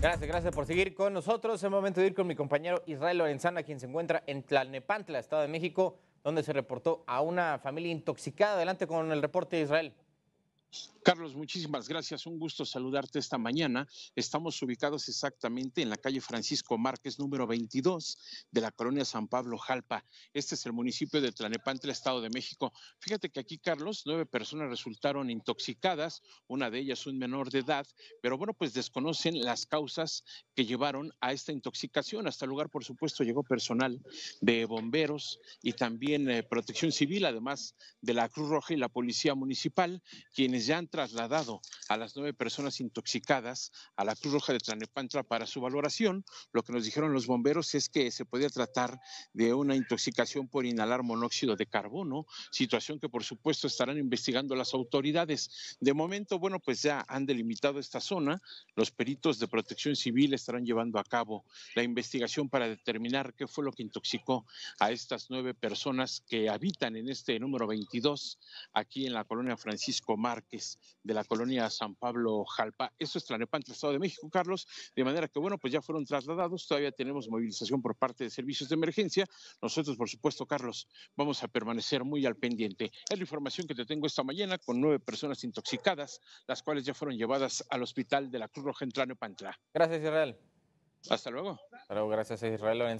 Gracias, gracias por seguir con nosotros. Es momento de ir con mi compañero Israel Lorenzana, quien se encuentra en Tlalnepantla, Estado de México, donde se reportó a una familia intoxicada. Adelante con el reporte de Israel. Carlos, muchísimas gracias. Un gusto saludarte esta mañana. Estamos ubicados exactamente en la calle Francisco Márquez, número 22 de la colonia San Pablo Jalpa. Este es el municipio de Tlanepante, Estado de México. Fíjate que aquí, Carlos, nueve personas resultaron intoxicadas, una de ellas un menor de edad, pero bueno, pues desconocen las causas que llevaron a esta intoxicación. Hasta el lugar, por supuesto, llegó personal de bomberos y también eh, protección civil, además de la Cruz Roja y la Policía Municipal, quienes ya han trasladado a las nueve personas intoxicadas a la Cruz Roja de Tlanepantla para su valoración. Lo que nos dijeron los bomberos es que se podía tratar de una intoxicación por inhalar monóxido de carbono, situación que por supuesto estarán investigando las autoridades. De momento, bueno, pues ya han delimitado esta zona. Los peritos de protección civil estarán llevando a cabo la investigación para determinar qué fue lo que intoxicó a estas nueve personas que habitan en este número 22 aquí en la colonia Francisco Mar es de la colonia San Pablo Jalpa. Eso es Tlanepantla, Estado de México, Carlos. De manera que, bueno, pues ya fueron trasladados. Todavía tenemos movilización por parte de servicios de emergencia. Nosotros, por supuesto, Carlos, vamos a permanecer muy al pendiente. Es la información que te tengo esta mañana con nueve personas intoxicadas, las cuales ya fueron llevadas al hospital de la Cruz Roja en Tlanepantla. Gracias, Israel. Hasta luego. Hasta luego. gracias Israel.